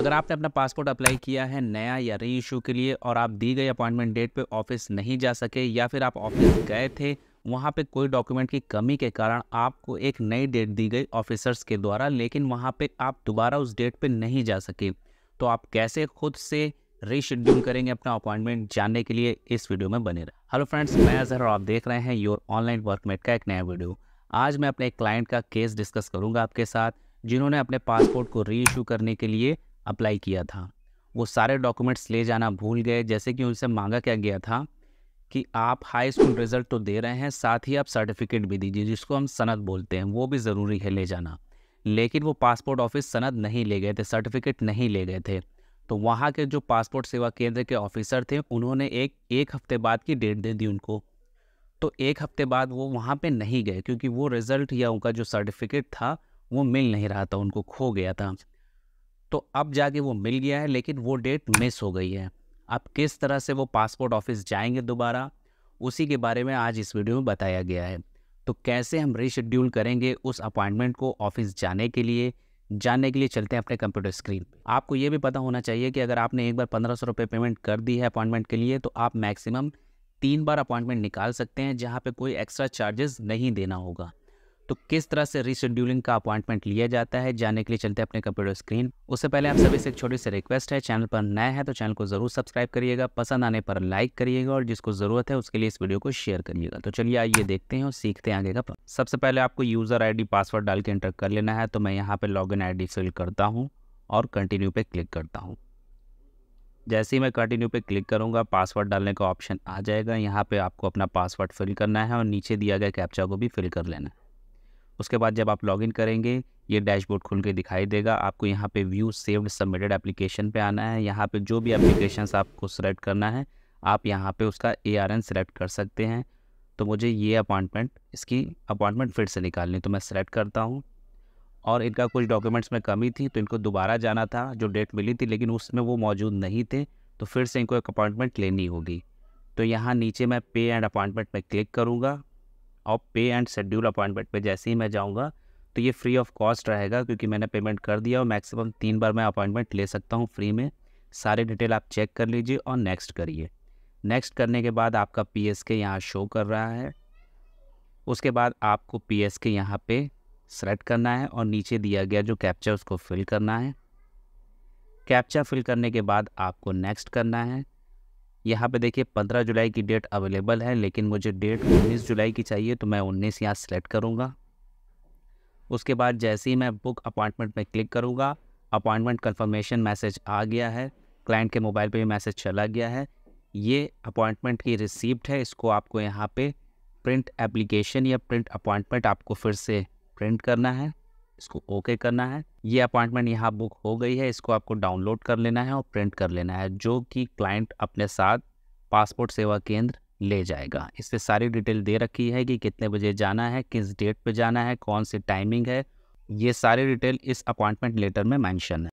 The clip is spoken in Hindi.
अगर आपने अपना पासपोर्ट अप्लाई किया है नया या री इशू के लिए और आप दी गई अपॉइंटमेंट डेट पे ऑफिस नहीं जा सके या फिर आप ऑफिस गए थे वहाँ पे कोई डॉक्यूमेंट की कमी के कारण आपको एक नई डेट दी गई ऑफिसर्स के द्वारा लेकिन वहाँ पे आप दोबारा उस डेट पे नहीं जा सके तो आप कैसे खुद से रीशेड्यूल करेंगे अपना अपॉइंटमेंट जानने के लिए इस वीडियो में बने रहे हेलो फ्रेंड्स मैं अजहर और आप देख रहे हैं योर ऑनलाइन वर्कमेट का एक नया वीडियो आज मैं अपने एक क्लाइंट का केस डिस्कस करूँगा आपके साथ जिन्होंने अपने पासपोर्ट को री इशू करने के लिए अप्लाई किया था वो सारे डॉक्यूमेंट्स ले जाना भूल गए जैसे कि उनसे मांगा क्या गया था कि आप हाई स्कूल रिजल्ट तो दे रहे हैं साथ ही आप सर्टिफिकेट भी दीजिए जिसको हम सनद बोलते हैं वो भी ज़रूरी है ले जाना लेकिन वो पासपोर्ट ऑफिस सनद नहीं ले गए थे सर्टिफिकेट नहीं ले गए थे तो वहाँ के जो पासपोर्ट सेवा केंद्र के ऑफिसर थे उन्होंने एक एक हफ्ते बाद की डेट दे दी उनको तो एक हफ्ते बाद वो वहाँ पे नहीं गए क्योंकि वो रिज़ल्ट या उनका जो सर्टिफिकेट था वो मिल नहीं रहा था उनको खो गया था तो अब जाके वो मिल गया है लेकिन वो डेट मिस हो गई है अब किस तरह से वो पासपोर्ट ऑफिस जाएंगे दोबारा उसी के बारे में आज इस वीडियो में बताया गया है तो कैसे हम रीशेड्यूल करेंगे उस अपॉइंटमेंट को ऑफिस जाने के लिए जानने के लिए चलते हैं अपने कंप्यूटर स्क्रीन आपको ये भी पता होना चाहिए कि अगर आपने एक बार पंद्रह सौ रुपये पेमेंट कर दी है अपॉइंटमेंट के लिए तो आप मैक्सिमम तीन बार अपॉइंटमेंट निकाल सकते हैं जहाँ पे कोई एक्स्ट्रा चार्जेस नहीं देना होगा तो किस तरह से रिशेड्यूलिंग का अपॉइंटमेंट लिया जाता है जानने के लिए चलते हैं अपने कंप्यूटर स्क्रीन उससे पहले आप सभी से एक छोटी सी रिक्वेस्ट है चैनल पर नया है तो चैनल को ज़रूर सब्सक्राइब करिएगा पसंद आने पर लाइक करिएगा और जिसको ज़रूरत है उसके लिए इस वीडियो को शेयर करिएगा तो चलिए आइए देखते हैं और सीखते हैं आगे का सबसे पहले आपको यूज़र आई पासवर्ड डाल के एंटर कर लेना है तो मैं यहाँ पर लॉग इन आई फिल करता हूँ और कंटिन्यू पर क्लिक करता हूँ जैसे ही मैं कंटिन्यू पे क्लिक करूँगा पासवर्ड डालने का ऑप्शन आ जाएगा यहाँ पे आपको अपना पासवर्ड फिल करना है और नीचे दिया गया कैप्चा को भी फिल कर लेना है उसके बाद जब आप लॉगिन करेंगे ये डैशबोर्ड खुल के दिखाई देगा आपको यहाँ पे व्यू सेव्ड सबमिटेड एप्लीकेशन पे आना है यहाँ पे जो भी एप्लीकेशन आपको सेलेक्ट करना है आप यहाँ पे उसका ए आर एन सेलेक्ट कर सकते हैं तो मुझे ये अपॉइंटमेंट इसकी अपॉइंटमेंट फिर से निकालनी तो मैं सेलेक्ट करता हूँ और इनका कुछ डॉक्यूमेंट्स में कमी थी तो इनको दोबारा जाना था जो डेट मिली थी लेकिन उसमें वो मौजूद नहीं थे तो फिर से इनको एक अपॉइंटमेंट लेनी होगी तो यहाँ नीचे मैं पे एंड अपॉइंटमेंट में क्लिक करूँगा और पे एंड शेड्यूल अपॉइंटमेंट पे जैसे ही मैं जाऊँगा तो ये फ्री ऑफ कॉस्ट रहेगा क्योंकि मैंने पेमेंट कर दिया और मैक्सिमम तीन बार मैं अपॉइंटमेंट ले सकता हूँ फ्री में सारे डिटेल आप चेक कर लीजिए और नेक्स्ट करिए नेक्स्ट करने के बाद आपका पी एस के यहाँ शो कर रहा है उसके बाद आपको पी एस के यहाँ पे सेलेक्ट करना है और नीचे दिया गया जो कैप्चा उसको फिल करना है कैप्चा फिल करने के बाद आपको नेक्स्ट करना है यहाँ पे देखिए 15 जुलाई की डेट अवेलेबल है लेकिन मुझे डेट 19 जुलाई की चाहिए तो मैं 19 यहाँ सेलेक्ट करूँगा उसके बाद जैसे ही मैं बुक अपॉइंटमेंट में क्लिक करूँगा अपॉइंटमेंट कंफर्मेशन मैसेज आ गया है क्लाइंट के मोबाइल पे भी मैसेज चला गया है ये अपॉइंटमेंट की रिसिप्ट है इसको आपको यहाँ पर प्रिंट एप्लीकेशन या प्रिंट अपॉइंटमेंट आपको फिर से प्रिंट करना है इसको ओके करना है ये अपॉइंटमेंट यहाँ बुक हो गई है इसको आपको डाउनलोड कर लेना है और प्रिंट कर लेना है जो कि क्लाइंट अपने साथ पासपोर्ट सेवा केंद्र ले जाएगा इससे सारी डिटेल दे रखी है कि कितने बजे जाना है किस डेट पे जाना है कौन सी टाइमिंग है ये सारी डिटेल इस अपॉइंटमेंट लेटर में मेंशन है